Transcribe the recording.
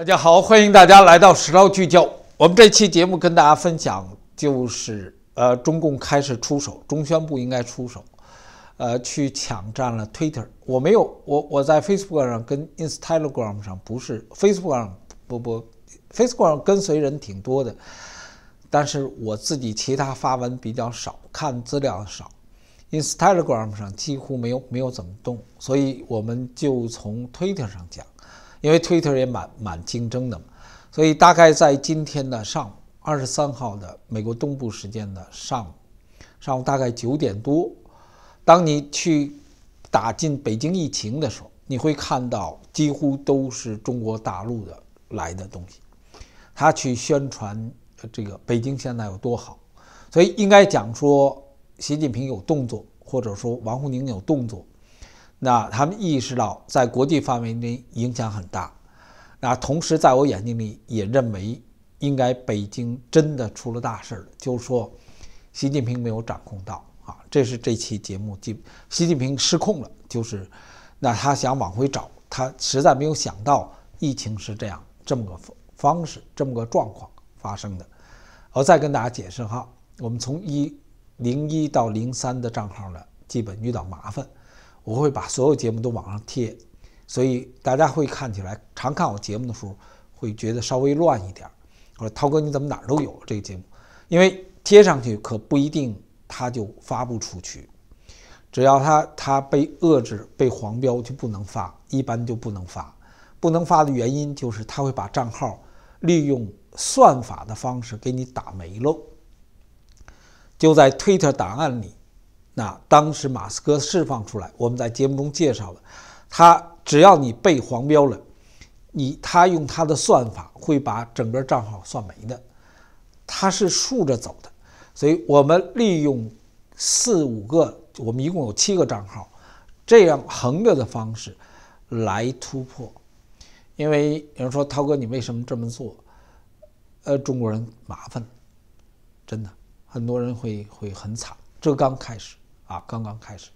大家好，欢迎大家来到《时捞聚焦》。我们这期节目跟大家分享，就是呃，中共开始出手，中宣部应该出手，呃，去抢占了 Twitter。我没有，我我在 Facebook 上跟 Instagram 上不是 Facebook 上不不，Facebook 上跟随人挺多的，但是我自己其他发文比较少，看资料少，Instagram 上几乎没有没有怎么动，所以我们就从 Twitter 上讲。因为 Twitter 也蛮蛮竞争的，嘛，所以大概在今天的上午，二十三号的美国东部时间的上午，上午大概九点多，当你去打进北京疫情的时候，你会看到几乎都是中国大陆的来的东西，他去宣传这个北京现在有多好，所以应该讲说习近平有动作，或者说王沪宁有动作。那他们意识到在国际范围内影响很大，那同时在我眼睛里也认为应该北京真的出了大事了，就是说习近平没有掌控到啊，这是这期节目，习习近平失控了，就是那他想往回找，他实在没有想到疫情是这样这么个方式这么个状况发生的。我再跟大家解释哈，我们从一零一到零三的账号呢，基本遇到麻烦。我会把所有节目都往上贴，所以大家会看起来常看我节目的时候会觉得稍微乱一点儿。我说：“涛哥，你怎么哪儿都有这个节目？因为贴上去可不一定它就发布出去，只要它它被遏制、被黄标就不能发，一般就不能发。不能发的原因就是它会把账号利用算法的方式给你打没喽。就在 Twitter 档案里。”那当时马斯克释放出来，我们在节目中介绍了，他只要你背黄标了，你他用他的算法会把整个账号算没的，他是竖着走的，所以我们利用四五个，我们一共有七个账号，这样横着的方式来突破。因为有人说涛哥，你为什么这么做？呃，中国人麻烦，真的很多人会会很惨，这刚开始。啊，刚刚开始。